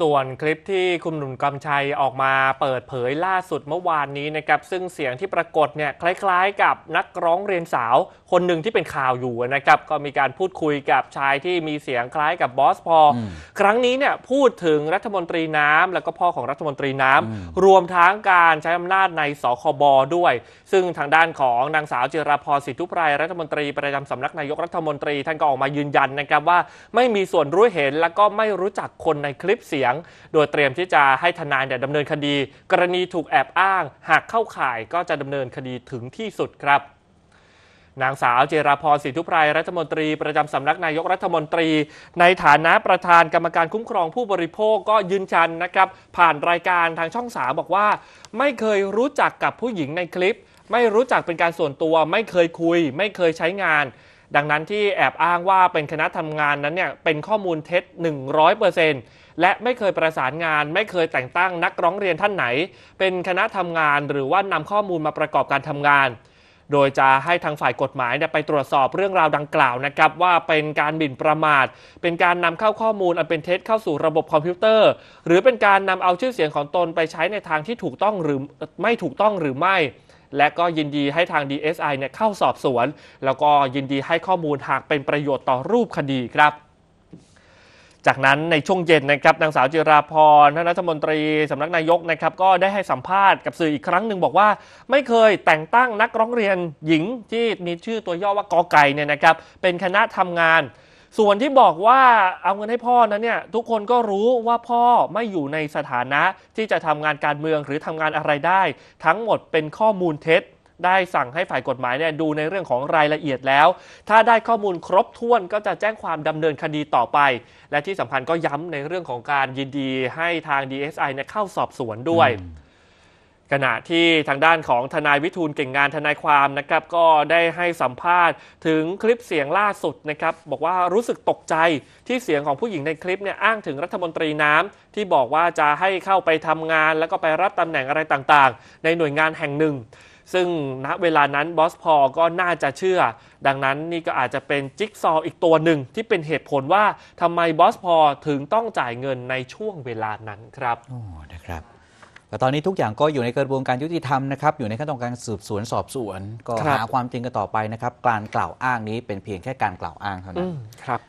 ส่วนคลิปที่คุณหนุ่มกำชัยออกมาเปิดเผยล่าสุดเมื่อวานนี้นะครับซึ่งเสียงที่ปรากฏเนี่ยคล้ายๆ กับนักร้องเรียนสาว คนหนึ่งที่เป็นข่าวอยู่นะครับก็มีการพูดคุยกับชายที่มีเสียงคล้ายกับบอสพออครั้งนี้เนี่ยพูดถึงรัฐมนตรีน้ำแล้วก็พ่อของรัฐมนตรีน้ำรวมทั้งการใช้อำนาจในสคบด้วย ซึ่งทางด้านของนางสาวจิรพรสิทธุพรรัฐมนตรีประจำสำนักนายกรัฐมนตรีท่านก็ออกมายืนยันนะครับว่า ไม่มีส่วนรู้เห็นแล้วก็ไม่รู้จักคนในคลิปเสียงงโดยเตรียมที่จะให้ทนายเนี่ยดำเนินคดีกรณีถูกแอบอ้างหากเข้าข่ายก็จะดำเนินคดีถึงที่สุดครับ นางสาวเจราพรสิทธุพรายรัฐมนตรีประจำสำนักนายกรัฐมนตรี ในฐานะประธานกรรมการคุ้มครองผู้บริโภคก็ยืนยันนะครับ ผ่านรายการทางช่องสาบอกว่า ไม่เคยรู้จักกับผู้หญิงในคลิป ไม่รู้จักเป็นการส่วนตัว ไม่เคยคุย ไม่เคยใช้งานดังนั้นที่แอบอ้างว่าเป็นคณะทำงานนั้นเนี่ยเป็นข้อมูลเท็จ 100%และไม่เคยประสานงาน ไม่เคยแต่งตั้งนักร้องเรียนท่านไหนเป็นคณะทำงานหรือว่านำข้อมูลมาประกอบการทำงาน โดยจะให้ทางฝ่ายกฎหมายไปตรวจสอบเรื่องราวดังกล่าวนะครับ ว่าเป็นการบินประมาท เป็นการนำเข้าข้อมูลอันเป็นเท็จเข้าสู่ระบบคอมพิวเตอร์ หรือเป็นการนำเอาชื่อเสียงของตนไปใช้ในทางที่ถูกต้องหรือไม่ถูกต้องหรือไม่และก็ยินดีให้ทาง DSI เนี่ยเข้าสอบสวน แล้วก็ยินดีให้ข้อมูลหากเป็นประโยชน์ต่อรูปคดีครับ จากนั้นในช่วงเย็นนะครับนางสาวจิราพรท่านรัฐมนตรี สำนักนายกนะครับก็ได้ให้สัมภาษณ์กับสื่ออีกครั้งหนึ่งบอกว่า ไม่เคยแต่งตั้งนักร้องเรียนหญิงที่มีชื่อตัวย่อว่ากอไก่เนี่ยนะครับเป็นคณะทำงานส่วนที่บอกว่าเอาเงินให้พ่อนั้นเนี่ยทุกคนก็รู้ว่าพ่อไม่อยู่ในสถานะที่จะทำงานการเมืองหรือทำงานอะไรได้ ทั้งหมดเป็นข้อมูลเท็จ ได้สั่งให้ฝ่ายกฎหมายเนี่ยดูในเรื่องของรายละเอียดแล้ว ถ้าได้ข้อมูลครบถ้วนก็จะแจ้งความดำเนินคดีต่อไป และที่สำคัญก็ย้ำในเรื่องของการยินดี ให้ทาง DSI เนี่ยเข้าสอบสวนด้วยขณะที่ทางด้านของทนายวิทูลเก่งงานทนายความนะครับก็ได้ให้สัมภาษณ์ถึงคลิปเสียงล่าสุดนะครับ บอกว่ารู้สึกตกใจที่เสียงของผู้หญิงในคลิปเนี่ยอ้างถึงรัฐมนตรีน้ำที่บอกว่าจะให้เข้าไปทำงานแล้วก็ไปรับตำแหน่งอะไรต่างๆ ในหน่วยงานแห่งหนึ่ง ซึ่งณเวลานั้นบอสพอก็น่าจะเชื่อ ดังนั้นนี่ก็อาจจะเป็นจิ๊กซออีกตัวหนึ่งที่เป็นเหตุผลว่าทำไมบอสพอถึงต้องจ่ายเงินในช่วงเวลานั้นครับโอ้นะครับแต่ตอนนี้ทุกอย่างก็อยู่ในกระบวนการยุติธรรมนะครับ อยู่ในขั้นตอนการสืบสวน สอบสวน ก็หาความจริงกันต่อไปนะครับ การกล่าวอ้างนี้เป็นเพียงแค่การกล่าวอ้างเท่านั้น ครับ